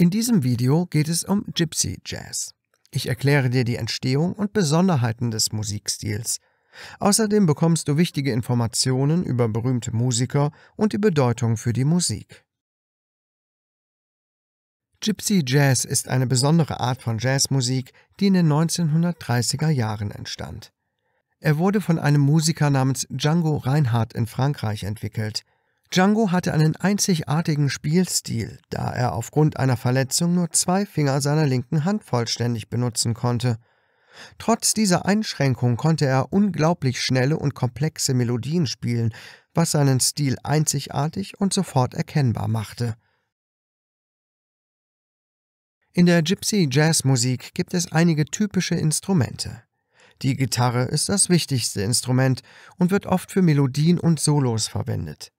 In diesem Video geht es um Gypsy Jazz. Ich erkläre dir die Entstehung und Besonderheiten des Musikstils. Außerdem bekommst du wichtige Informationen über berühmte Musiker und die Bedeutung für die Musik. Gypsy Jazz ist eine besondere Art von Jazzmusik, die in den 1930er Jahren entstand. Er wurde von einem Musiker namens Django Reinhardt in Frankreich entwickelt – Django hatte einen einzigartigen Spielstil, da er aufgrund einer Verletzung nur zwei Finger seiner linken Hand vollständig benutzen konnte. Trotz dieser Einschränkung konnte er unglaublich schnelle und komplexe Melodien spielen, was seinen Stil einzigartig und sofort erkennbar machte. In der Gypsy Jazz Musik gibt es einige typische Instrumente. Die Gitarre ist das wichtigste Instrument und wird oft für Melodien und Solos verwendet.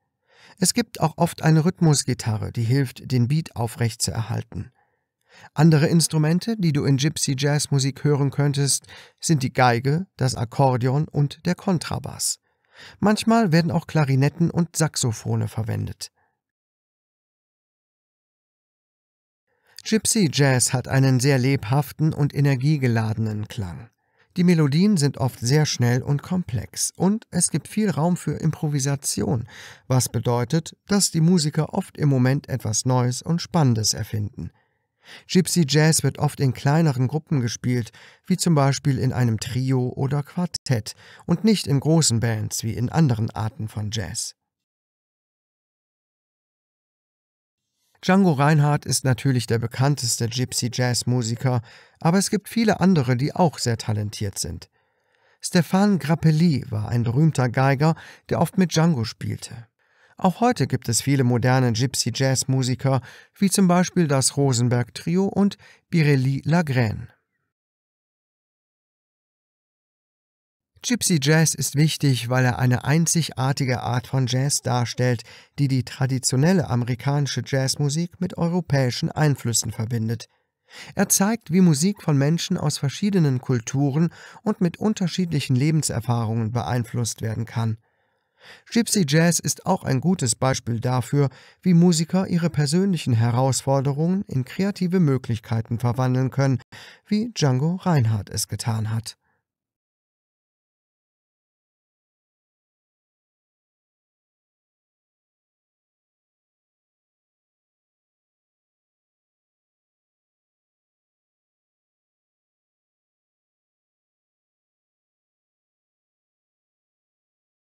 Es gibt auch oft eine Rhythmusgitarre, die hilft, den Beat aufrecht zu erhalten. Andere Instrumente, die du in Gypsy Jazz Musik hören könntest, sind die Geige, das Akkordeon und der Kontrabass. Manchmal werden auch Klarinetten und Saxophone verwendet. Gypsy Jazz hat einen sehr lebhaften und energiegeladenen Klang. Die Melodien sind oft sehr schnell und komplex und es gibt viel Raum für Improvisation, was bedeutet, dass die Musiker oft im Moment etwas Neues und Spannendes erfinden. Gypsy Jazz wird oft in kleineren Gruppen gespielt, wie zum Beispiel in einem Trio oder Quartett und nicht in großen Bands wie in anderen Arten von Jazz. Django Reinhardt ist natürlich der bekannteste Gypsy Jazz Musiker, aber es gibt viele andere, die auch sehr talentiert sind. Stefan Grappelli war ein berühmter Geiger, der oft mit Django spielte. Auch heute gibt es viele moderne Gypsy Jazz Musiker, wie zum Beispiel das Rosenberg Trio und Birelli Lagraine. Gypsy Jazz ist wichtig, weil er eine einzigartige Art von Jazz darstellt, die die traditionelle amerikanische Jazzmusik mit europäischen Einflüssen verbindet. Er zeigt, wie Musik von Menschen aus verschiedenen Kulturen und mit unterschiedlichen Lebenserfahrungen beeinflusst werden kann. Gypsy Jazz ist auch ein gutes Beispiel dafür, wie Musiker ihre persönlichen Herausforderungen in kreative Möglichkeiten verwandeln können, wie Django Reinhardt es getan hat.